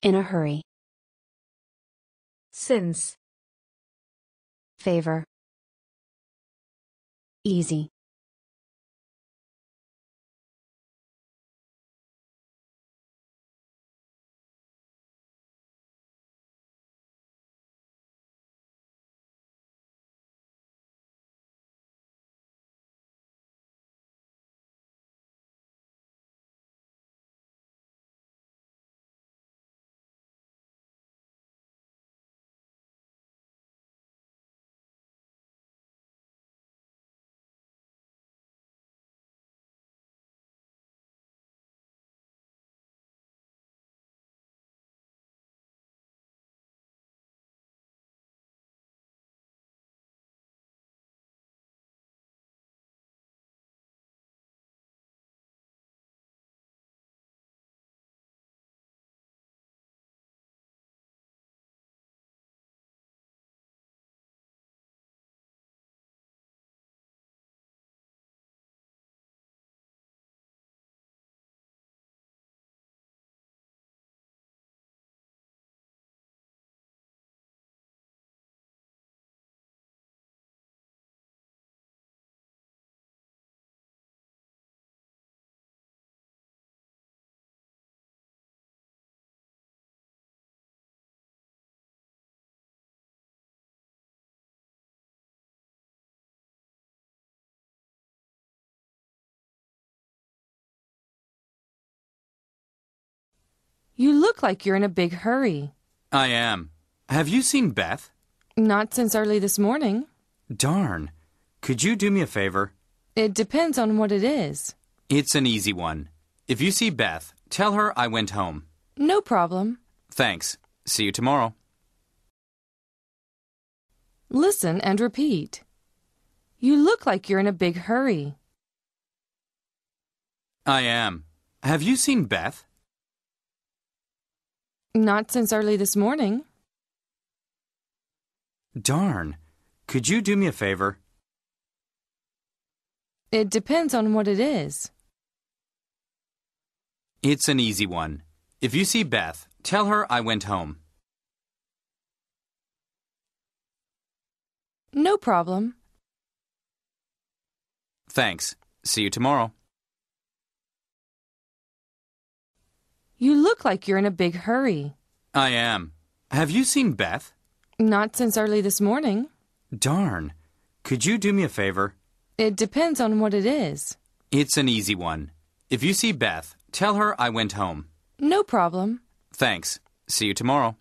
In a hurry. Since. Favor. Easy. You look like you're in a big hurry. I am. Have you seen Beth? Not since early this morning. Darn. Could you do me a favor? It depends on what it is. It's an easy one. If you see Beth, tell her I went home. No problem. Thanks. See you tomorrow. Listen and repeat. You look like you're in a big hurry. I am. Have you seen Beth? Not since early this morning. Darn. Could you do me a favor? It depends on what it is. It's an easy one. If you see Beth, tell her I went home. No problem. Thanks. See you tomorrow. You look like you're in a big hurry. I am. Have you seen Beth? Not since early this morning. Darn. Could you do me a favor? It depends on what it is. It's an easy one. If you see Beth, tell her I went home. No problem. Thanks. See you tomorrow.